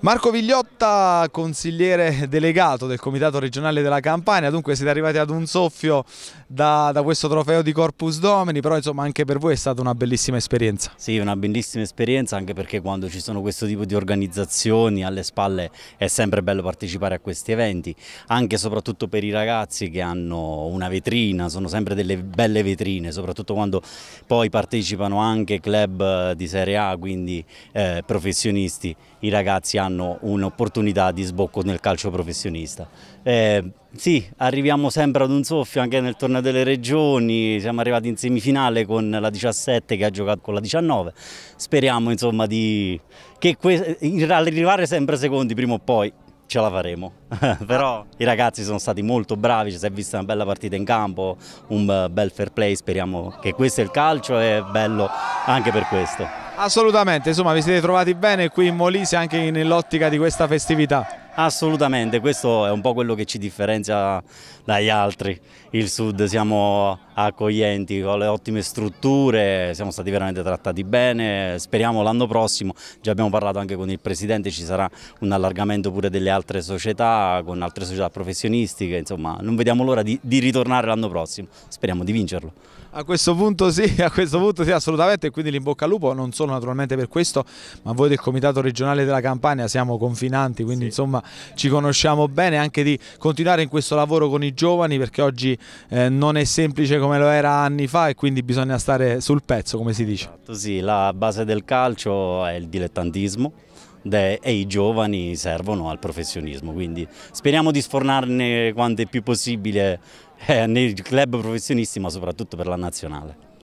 Marco Vigliotta, consigliere delegato del Comitato regionale della Campania, dunque siete arrivati ad un soffio da, da, questo trofeo di Corpus Domini, però insomma anche per voi è stata una bellissima esperienza. Sì, una bellissima esperienza anche perché quando ci sono questo tipo di organizzazioni alle spalle è sempre bello partecipare a questi eventi, anche e soprattutto per i ragazzi che hanno una vetrina, sono sempre delle belle vetrine, soprattutto quando poi partecipano anche club di Serie A, quindi eh, professionisti, i ragazzi hanno hanno un'opportunità di sbocco nel calcio professionista. Eh, sì, arriviamo sempre ad un soffio anche nel torneo delle regioni, siamo arrivati in semifinale con la 17 che ha giocato con la 19, speriamo insomma di... che arrivare sempre secondi prima o poi ce la faremo. Però i ragazzi sono stati molto bravi, ci si è vista una bella partita in campo, un bel fair play, speriamo che questo è il calcio e è bello anche per questo. Assolutamente, insomma vi siete trovati bene qui in Molise anche nell'ottica di questa festività. Assolutamente, questo è un po' quello che ci differenzia dagli altri. Il Sud siamo accoglienti, con le ottime strutture, siamo stati veramente trattati bene, speriamo l'anno prossimo, già abbiamo parlato anche con il Presidente, ci sarà un allargamento pure delle altre società, con altre società professionistiche, insomma non vediamo l'ora di, di ritornare l'anno prossimo, speriamo di vincerlo. A questo punto sì, a questo punto sì assolutamente, quindi l'imbocca al lupo non solo naturalmente per questo, ma voi del Comitato regionale della Campania siamo confinanti, quindi sì. insomma ci conosciamo bene, anche di continuare in questo lavoro con i giovani perché oggi eh, non è semplice come lo era anni fa e quindi bisogna stare sul pezzo come si dice. Esatto, sì, la base del calcio è il dilettantismo e i giovani servono al professionismo, quindi speriamo di sfornarne quanto è più possibile eh, nei club professionisti ma soprattutto per la nazionale.